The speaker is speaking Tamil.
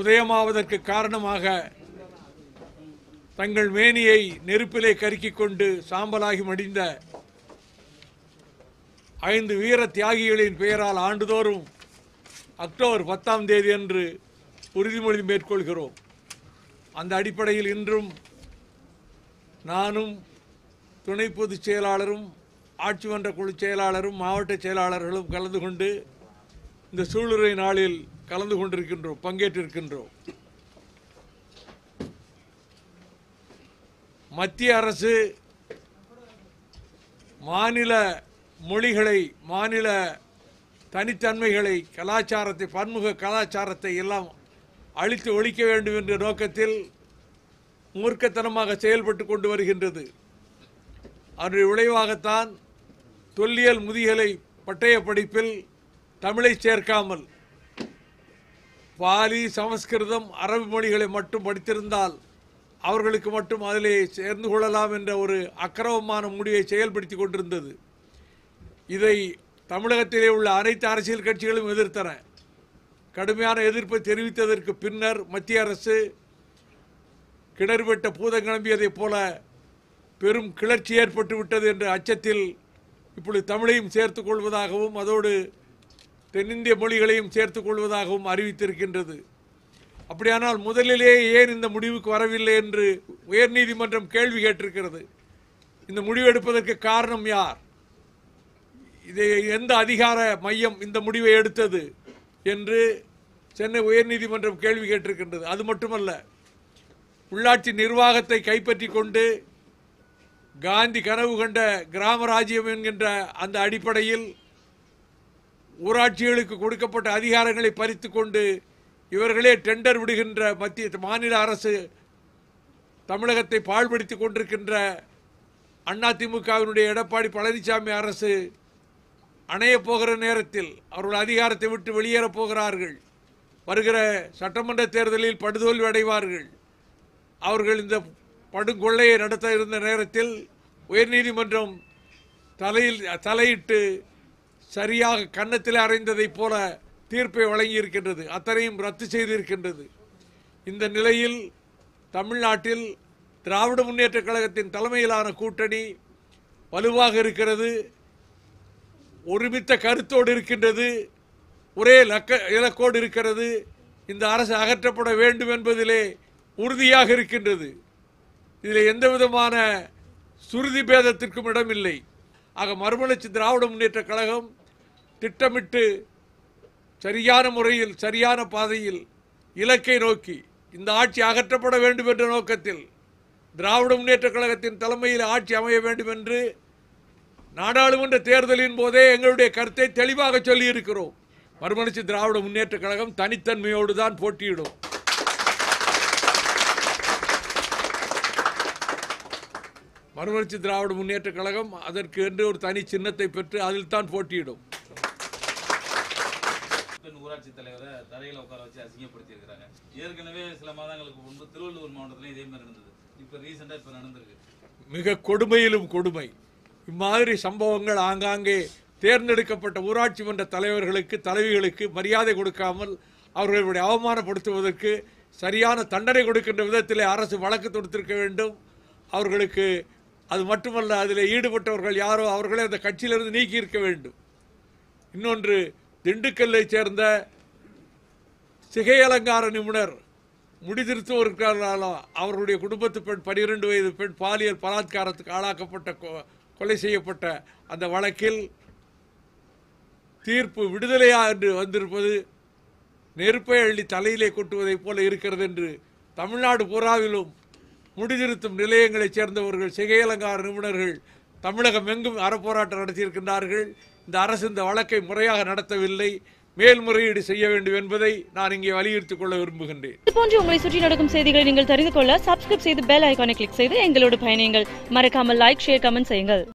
உதயமாவதற்கு காரணமாக தங்கள் மேனியை நெருப்பிலே கருக்கிக் கொண்டு சாம்பலாகி மடிந்த ஐந்து வீர தியாகிகளின் பெயரால் ஆண்டுதோறும் அக்டோபர் பத்தாம் தேதி என்று உறுதிமொழி மேற்கொள்கிறோம் அந்த அடிப்படையில் இன்றும் நானும் துணை பொதுச் செயலாளரும் ஆட்சி மன்ற குழு செயலாளரும் மாவட்ட செயலாளர்களும் கலந்து கொண்டு இந்த சூளுரை நாளில் கலந்து கொண்டிருக்கின்றோம் பங்கேற்றிருக்கின்றோம் மத்திய அரசு மாநில மொழிகளை மாநில தனித்தன்மைகளை கலாச்சாரத்தை பன்முக கலாச்சாரத்தை எல்லாம் அழித்து ஒழிக்க வேண்டும் என்ற நோக்கத்தில் மூர்க்கத்தனமாக செயல்பட்டு கொண்டு வருகின்றது அதனுடைய விளைவாகத்தான் தொல்லியல் முதிகளை பட்டய படிப்பில் தமிழை சேர்க்காமல் பாலி சமஸ்கிருதம் அரபு மொழிகளை மட்டும் படித்திருந்தால் அவர்களுக்கு மட்டும் அதிலே சேர்ந்து கொள்ளலாம் என்ற ஒரு அக்கிரமமான முடிவை செயல்படுத்தி கொண்டிருந்தது இதை தமிழகத்திலே உள்ள அனைத்து அரசியல் கட்சிகளும் எதிர்த்தன கடுமையான எதிர்ப்பை தெரிவித்ததற்கு பின்னர் மத்திய அரசு கிணறுபெட்ட பூதம் கிளம்பியதைப் போல பெரும் கிளர்ச்சி ஏற்பட்டு விட்டது என்ற அச்சத்தில் இப்பொழுது தமிழையும் சேர்த்து கொள்வதாகவும் அதோடு தென்னிந்திய மொழிகளையும் சேர்த்துக் கொள்வதாகவும் அறிவித்திருக்கின்றது அப்படியானால் முதலிலே ஏன் இந்த முடிவுக்கு வரவில்லை என்று உயர்நீதிமன்றம் கேள்வி கேட்டிருக்கிறது இந்த முடிவு எடுப்பதற்கு காரணம் யார் இதை எந்த அதிகார மையம் இந்த முடிவை எடுத்தது என்று சென்னை உயர்நீதிமன்றம் கேள்வி கேட்டிருக்கின்றது அது மட்டுமல்ல உள்ளாட்சி நிர்வாகத்தை கைப்பற்றி கொண்டு காந்தி கனவு கண்ட ராஜ்யம் என்கின்ற அந்த அடிப்படையில் ஊராட்சிகளுக்கு கொடுக்கப்பட்ட அதிகாரங்களை பறித்து கொண்டு இவர்களே டெண்டர் விடுகின்ற மத்திய மாநில அரசு தமிழகத்தை பாழ்படுத்தி கொண்டிருக்கின்ற அதிமுகவினுடைய எடப்பாடி பழனிசாமி அரசு அணையப் போகிற நேரத்தில் அவர்கள் அதிகாரத்தை விட்டு வெளியேறப் போகிறார்கள் வருகிற சட்டமன்ற தேர்தலில் படுதோல்வி அடைவார்கள் அவர்கள் இந்த படுங்கொள்ளையை நடத்த இருந்த நேரத்தில் உயர்நீதிமன்றம் தலையில் தலையிட்டு சரியாக கன்னத்தில் அறைந்ததை போல தீர்ப்பை வழங்கியிருக்கின்றது அத்தனையும் ரத்து செய்திருக்கின்றது இந்த நிலையில் தமிழ்நாட்டில் திராவிட முன்னேற்றக் கழகத்தின் தலைமையிலான கூட்டணி வலுவாக இருக்கிறது ஒருமித்த கருத்தோடு இருக்கின்றது ஒரே லக்க இலக்கோடு இருக்கிறது இந்த அரசு அகற்றப்பட வேண்டும் என்பதிலே உறுதியாக இருக்கின்றது இதில் எந்த விதமான சுருதி பேதத்திற்கும் இடமில்லை ஆக மறுமலர்ச்சி திராவிட முன்னேற்ற கழகம் திட்டமிட்டு சரியான முறையில் சரியான பாதையில் இலக்கை நோக்கி இந்த ஆட்சி அகற்றப்பட வேண்டும் என்ற நோக்கத்தில் திராவிட முன்னேற்றக் கழகத்தின் தலைமையில் ஆட்சி அமைய வேண்டும் என்று நாடாளுமன்ற தேர்தலின் போதே எங்களுடைய கருத்தை தெளிவாக சொல்லியிருக்கிறோம் மறுமணிச்சு திராவிட முன்னேற்றக் கழகம் தனித்தன்மையோடு தான் போட்டியிடும் மறுமலர்ச்சி திராவிட முன்னேற்றக் கழகம் அதற்கு என்று ஒரு தனி சின்னத்தை பெற்று அதில் தான் போட்டியிடும் பெண் ஊராட்சி தலைவரை தரையில் உட்கார வச்சு அசிங்கப்படுத்தி இருக்கிறாங்க ஏற்கனவே சில மாதங்களுக்கு முன்பு திருவள்ளூர் மாவட்டத்திலையும் இதே மாதிரி நடந்தது இப்ப ரீசெண்டா இப்ப நடந்திருக்கு மிக கொடுமையிலும் கொடுமை இம்மாதிரி சம்பவங்கள் ஆங்காங்கே தேர்ந்தெடுக்கப்பட்ட ஊராட்சி மன்ற தலைவர்களுக்கு தலைவிகளுக்கு மரியாதை கொடுக்காமல் அவர்களுடைய அவமானப்படுத்துவதற்கு சரியான தண்டனை கொடுக்கின்ற விதத்தில் அரசு வழக்கு தொடுத்திருக்க வேண்டும் அவர்களுக்கு அது மட்டுமல்ல அதில் ஈடுபட்டவர்கள் யாரோ அவர்களே அந்த கட்சியிலிருந்து நீக்கியிருக்க வேண்டும் இன்னொன்று திண்டுக்கல்லை சேர்ந்த சிகை அலங்கார நிபுணர் முடிதிருத்தும் இருக்கிறார்களோ அவருடைய குடும்பத்து பெண் பனிரெண்டு வயது பெண் பாலியல் பலாத்காரத்துக்கு ஆளாக்கப்பட்ட கொலை செய்யப்பட்ட அந்த வழக்கில் தீர்ப்பு விடுதலையா என்று வந்திருப்பது நெருப்பை அள்ளி தலையிலே கொட்டுவதைப் போல இருக்கிறது என்று தமிழ்நாடு பூராவிலும் முடிதிருத்தும் நிலையங்களைச் சேர்ந்தவர்கள் சிகையலங்கார நிபுணர்கள் தமிழகம் எங்கும் அறப்போராட்டம் நடத்தியிருக்கின்றார்கள் இந்த அரசு இந்த வழக்கை முறையாக நடத்தவில்லை மேல்முறையீடு செய்ய வேண்டும் என்பதை நான் இங்கே வலியுறுத்திக் கொள்ள விரும்புகின்றேன் போன்று உங்களை சுற்றி நடக்கும் செய்திகளை நீங்கள் தெரிந்து கொள்ள சப்ஸ்கிரைப் செய்து பெல் ஐக்கானை கிளிக் செய்து எங்களோடு பயணியுங்கள் மறக்காமல் லைக் ஷேர் கமெண்ட் செய்யுங்கள்